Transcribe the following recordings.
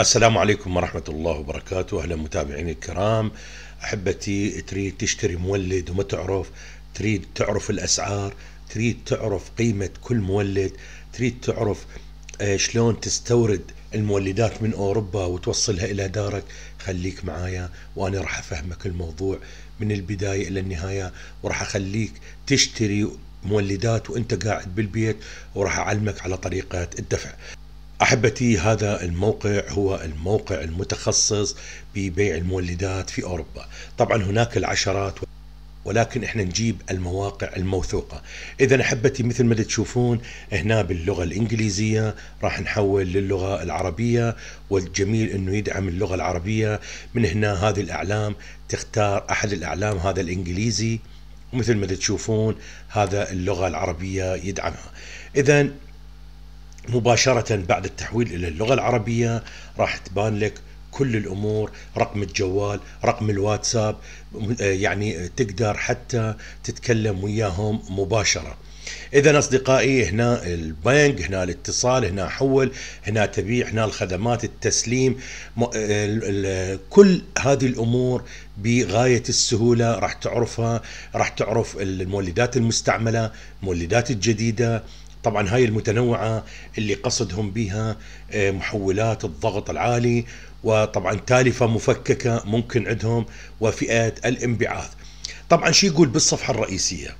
السلام عليكم ورحمة الله وبركاته أهلا متابعين الكرام أحبتي تريد تشتري مولد وما تعرف تريد تعرف الأسعار تريد تعرف قيمة كل مولد تريد تعرف آه، شلون تستورد المولدات من أوروبا وتوصلها إلى دارك خليك معايا وأنا راح أفهمك الموضوع من البداية إلى النهاية وراح أخليك تشتري مولدات وانت قاعد بالبيت وراح اعلمك على طريقه الدفع احبتي هذا الموقع هو الموقع المتخصص ببيع المولدات في اوروبا، طبعا هناك العشرات ولكن احنا نجيب المواقع الموثوقه، اذا احبتي مثل ما تشوفون هنا باللغه الانجليزيه راح نحول للغه العربيه والجميل انه يدعم اللغه العربيه، من هنا هذه الاعلام تختار احد الاعلام هذا الانجليزي ومثل ما تشوفون هذا اللغه العربيه يدعمها. اذا مباشرة بعد التحويل إلى اللغة العربية راح تبان لك كل الامور رقم الجوال رقم الواتساب آه، يعني تقدر حتى تتكلم وياهم مباشره اذا اصدقائي هنا البنك هنا الاتصال هنا حول هنا تبيع هنا الخدمات التسليم آه، كل هذه الامور بغايه السهوله راح تعرفها راح تعرف المولدات المستعمله المولدات الجديده طبعا هاي المتنوعة اللي قصدهم بها آه، محولات الضغط العالي وطبعا تالفة مفككة ممكن عندهم وفئة الانبعاث طبعا شو يقول بالصفحة الرئيسية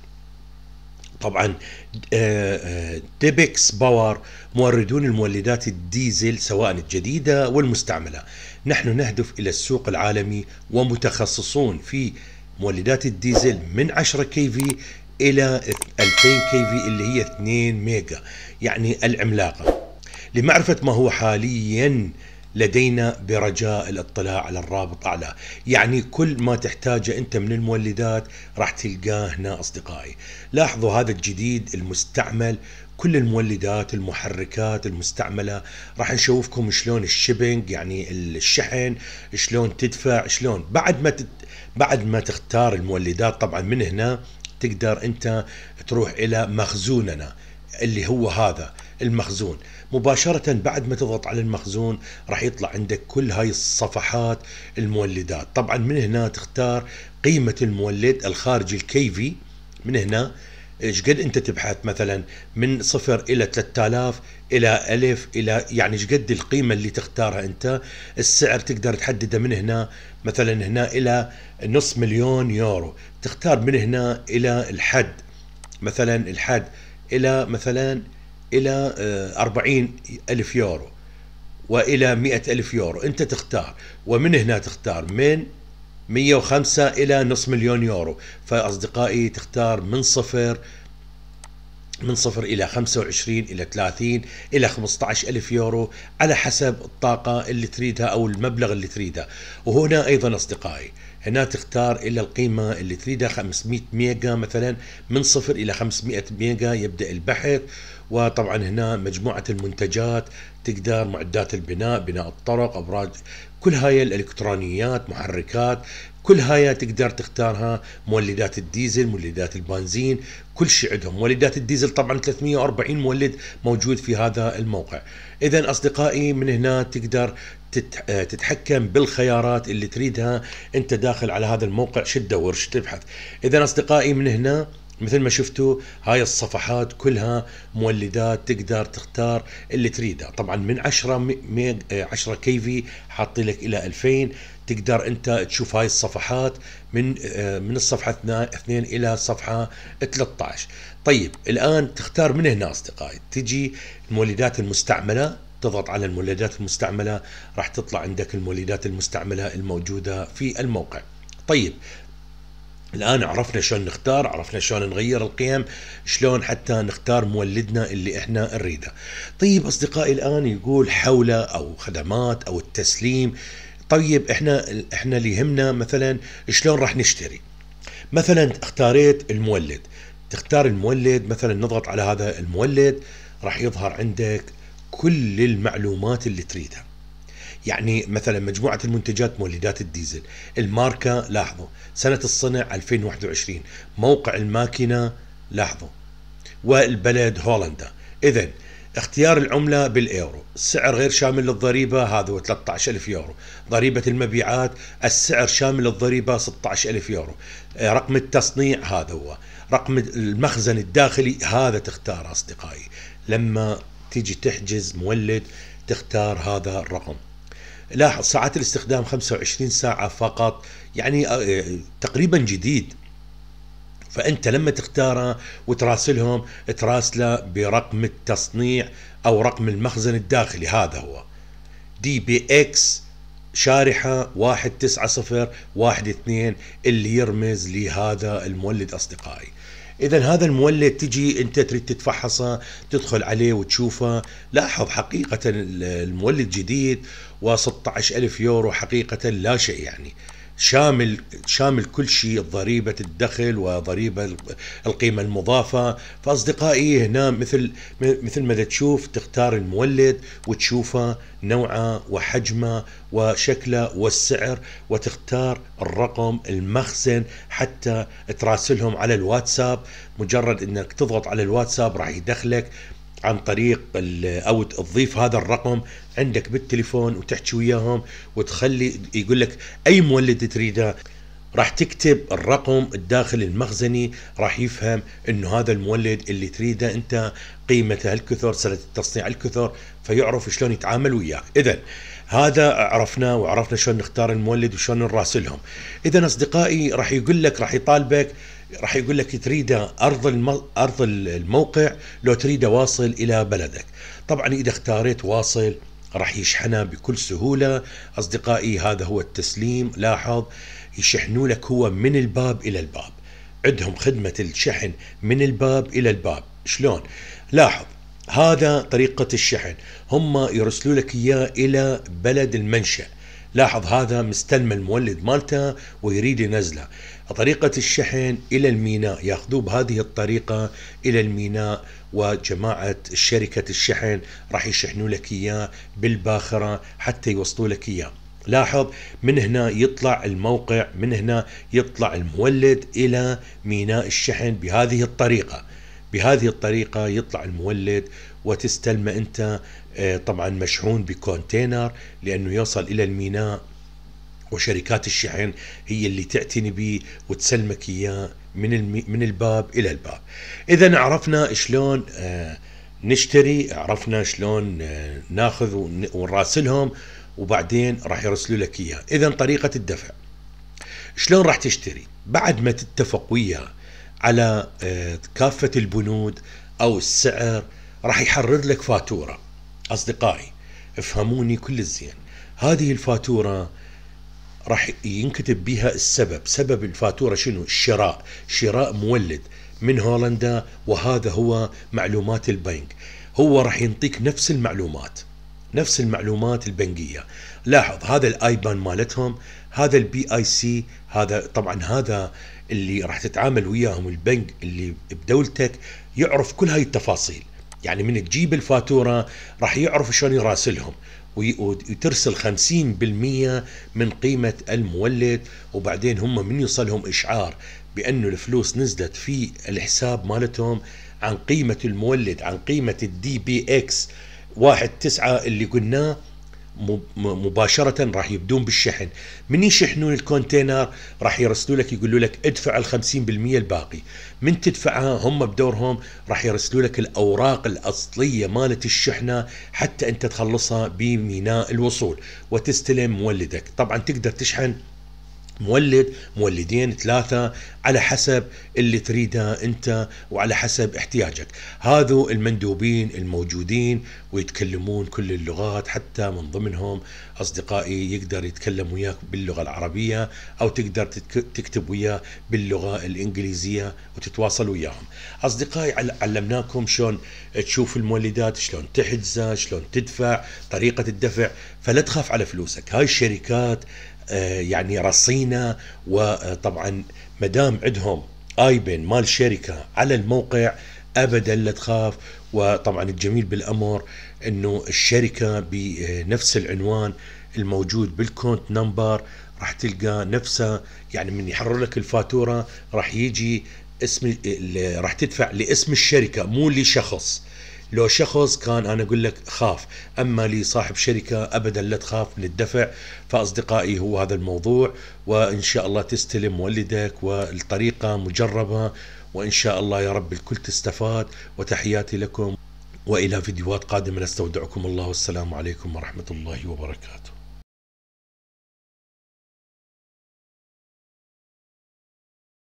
طبعا ديبكس آه، باور آه، موردون المولدات الديزل سواء الجديدة والمستعملة نحن نهدف إلى السوق العالمي ومتخصصون في مولدات الديزل من 10 كي في الى 2000 كي في اللي هي 2 ميجا يعني العملاقه لمعرفه ما هو حاليا لدينا برجاء الاطلاع على الرابط اعلى يعني كل ما تحتاجه انت من المولدات راح تلقاه هنا اصدقائي لاحظوا هذا الجديد المستعمل كل المولدات المحركات المستعملة راح نشوفكم شلون الشبنج يعني الشحن شلون تدفع شلون بعد ما تت... بعد ما تختار المولدات طبعا من هنا تقدر انت تروح الى مخزوننا اللي هو هذا المخزون مباشرة بعد ما تضغط على المخزون راح يطلع عندك كل هاي الصفحات المولدات طبعا من هنا تختار قيمة المولد الخارجي الكيفي من هنا ايش قد انت تبحث مثلا من صفر الى 3000 الى الف الى يعني ايش قد القيمه اللي تختارها انت السعر تقدر تحدده من هنا مثلا هنا الى نص مليون يورو تختار من هنا الى الحد مثلا الحد الى مثلا الى 40 آه، ألف يورو والى 100 ألف يورو انت تختار ومن هنا تختار من 105 إلى نصف مليون يورو فأصدقائي تختار من صفر من صفر إلى 25 إلى 30 إلى 15 ألف يورو على حسب الطاقة اللي تريدها أو المبلغ اللي تريده وهنا أيضا أصدقائي هنا تختار إلى القيمة اللي تريدها 500 ميجا مثلا من صفر إلى 500 ميجا يبدأ البحث وطبعا هنا مجموعة المنتجات تقدر معدات البناء بناء الطرق أبراج كل هاي الإلكترونيات محركات كل هاي تقدر تختارها مولدات الديزل مولدات البنزين كل شيء عندهم مولدات الديزل طبعا 340 مولد موجود في هذا الموقع اذا اصدقائي من هنا تقدر آه، تتحكم بالخيارات اللي تريدها انت داخل على هذا الموقع شو تدور شو تبحث اذا اصدقائي من هنا مثل ما شفتوا هاي الصفحات كلها مولدات تقدر تختار اللي تريده طبعا من 10 10 كي في حاطي لك الى 2000 تقدر انت تشوف هاي الصفحات من من الصفحه 2 الى صفحه 13 طيب الان تختار من هنا اصدقائي تجي المولدات المستعمله تضغط على المولدات المستعمله راح تطلع عندك المولدات المستعمله الموجوده في الموقع طيب الان عرفنا شلون نختار عرفنا شلون نغير القيم شلون حتى نختار مولدنا اللي احنا نريده طيب اصدقائي الان يقول حوله او خدمات او التسليم طيب احنا احنا اللي يهمنا مثلا شلون راح نشتري مثلا اختاريت المولد تختار المولد مثلا نضغط على هذا المولد راح يظهر عندك كل المعلومات اللي تريدها يعني مثلا مجموعة المنتجات مولدات الديزل الماركة لاحظوا سنة الصنع 2021 موقع الماكينة لاحظوا والبلد هولندا إذا اختيار العملة بالإيرو السعر غير شامل للضريبة هذا هو 13000 يورو ضريبة المبيعات السعر شامل للضريبة 16000 يورو آه، رقم التصنيع هذا هو رقم المخزن الداخلي هذا تختاره أصدقائي لما تيجي تحجز مولد تختار هذا الرقم لاحظ ساعات الاستخدام 25 ساعة فقط يعني آه، تقريبا جديد فانت لما تختاره وتراسلهم تراسله برقم التصنيع او رقم المخزن الداخلي هذا هو دي بي اكس شارحة واحد تسعة صفر واحد اثنين اللي يرمز لهذا المولد أصدقائي اذا هذا المولد تجي انت تريد تتفحصه تدخل عليه وتشوفه لاحظ حقيقه المولد جديد و16000 يورو حقيقه لا شيء يعني شامل شامل كل شيء ضريبه الدخل وضريبه القيمه المضافه فاصدقائي هنا مثل مثل ما تشوف تختار المولد وتشوفه نوعه وحجمه وشكله والسعر وتختار الرقم المخزن حتى تراسلهم على الواتساب مجرد انك تضغط على الواتساب راح يدخلك عن طريق او تضيف هذا الرقم عندك بالتليفون وتحكي وياهم وتخلي يقول لك اي مولد تريده راح تكتب الرقم الداخل المخزني راح يفهم انه هذا المولد اللي تريده انت قيمته هالكثر سنه التصنيع الكثر فيعرف شلون يتعامل وياك اذا هذا عرفناه وعرفنا شلون نختار المولد وشلون نراسلهم اذا اصدقائي راح يقول لك راح يطالبك راح يقول لك تريده ارض ارض الموقع لو تريده واصل الى بلدك طبعا اذا اختاريت واصل راح يشحنها بكل سهوله اصدقائي هذا هو التسليم لاحظ يشحنوا لك هو من الباب الى الباب عندهم خدمه الشحن من الباب الى الباب شلون لاحظ هذا طريقه الشحن هم يرسلوا لك اياه الى بلد المنشأ لاحظ هذا مستلم المولد مالته ويريد ينزله طريقة الشحن إلى الميناء يأخذوه بهذه الطريقة إلى الميناء وجماعة شركة الشحن راح يشحنوا لك إياه بالباخرة حتى يوصلوا لك إياه لاحظ من هنا يطلع الموقع من هنا يطلع المولد إلى ميناء الشحن بهذه الطريقة بهذه الطريقة يطلع المولد وتستلمه انت آه، طبعا مشحون بكونتينر لانه يصل الى الميناء وشركات الشحن هي اللي تعتني به وتسلمك اياه من من الباب الى الباب. اذا عرفنا شلون آه، نشتري، عرفنا شلون آه، ناخذ ونراسلهم وبعدين راح يرسلوا لك اياه، اذا طريقه الدفع. شلون راح تشتري؟ بعد ما تتفق وياه على كافه البنود او السعر راح يحرر لك فاتوره اصدقائي افهموني كل الزين هذه الفاتوره راح ينكتب بها السبب سبب الفاتوره شنو الشراء شراء مولد من هولندا وهذا هو معلومات البنك هو راح ينطيك نفس المعلومات نفس المعلومات البنكيه لاحظ هذا الايبان مالتهم هذا البي اي سي هذا طبعا هذا اللي راح تتعامل وياهم البنك اللي بدولتك يعرف كل هاي التفاصيل يعني من تجيب الفاتورة راح يعرف شلون يراسلهم وترسل 50% من قيمة المولد وبعدين هم من يوصلهم إشعار بأنه الفلوس نزلت في الحساب مالتهم عن قيمة المولد عن قيمة الدي بي اكس واحد تسعة اللي قلناه مباشرة راح يبدون بالشحن من يشحنون الكونتينر راح يرسلوا لك يقولوا لك ادفع ال 50% الباقي من تدفعها هم بدورهم راح يرسلوا لك الأوراق الأصلية مالت الشحنة حتى أنت تخلصها بميناء الوصول وتستلم مولدك طبعا تقدر تشحن مولد مولدين ثلاثة على حسب اللي تريده أنت وعلى حسب احتياجك هذو المندوبين الموجودين ويتكلمون كل اللغات حتى من ضمنهم أصدقائي يقدر يتكلم وياك باللغة العربية أو تقدر تكتب وياه باللغة الإنجليزية وتتواصل وياهم أصدقائي علمناكم شلون تشوف المولدات شلون تحجزه شلون تدفع طريقة الدفع فلا تخاف على فلوسك هاي الشركات آه، يعني رصينه وطبعا ما دام عندهم ايبن مال شركه على الموقع ابدا لا تخاف وطبعا الجميل بالامر انه الشركه بنفس العنوان الموجود بالكونت نمبر راح تلقى نفسه يعني من يحرر لك الفاتوره راح يجي اسم راح تدفع لاسم الشركه مو لشخص لو شخص كان انا اقول لك خاف اما لي صاحب شركه ابدا لا تخاف من الدفع فاصدقائي هو هذا الموضوع وان شاء الله تستلم والدك والطريقه مجربه وان شاء الله يا رب الكل تستفاد وتحياتي لكم والى فيديوهات قادمه نستودعكم الله والسلام عليكم ورحمه الله وبركاته